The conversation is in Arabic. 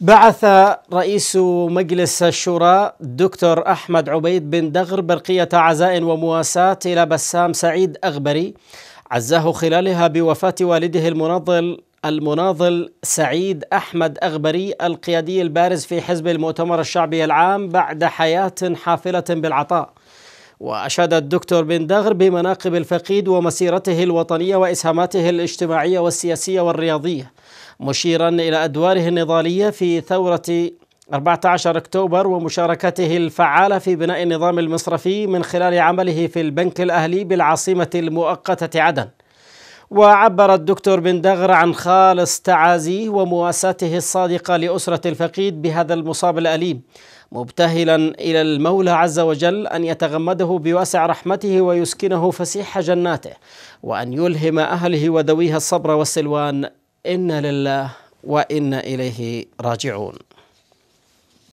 بعث رئيس مجلس الشورى الدكتور أحمد عبيد بن دغر برقية عزاء ومواساة إلى بسام سعيد أغبري عزاه خلالها بوفاة والده المناضل المناضل سعيد أحمد أغبري القيادي البارز في حزب المؤتمر الشعبي العام بعد حياة حافلة بالعطاء وأشاد الدكتور بن دغر بمناقب الفقيد ومسيرته الوطنية وإسهاماته الاجتماعية والسياسية والرياضية مشيرا إلى أدواره النضالية في ثورة 14 أكتوبر ومشاركته الفعالة في بناء النظام المصرفي من خلال عمله في البنك الأهلي بالعاصمة المؤقتة عدن وعبر الدكتور بن دغر عن خالص تعازيه ومواساته الصادقة لأسرة الفقيد بهذا المصاب الأليم مبتهلا إلى المولى عز وجل أن يتغمده بواسع رحمته ويسكنه فسيح جناته وأن يلهم أهله وذويها الصبر والسلوان إنا لله وإنا إليه راجعون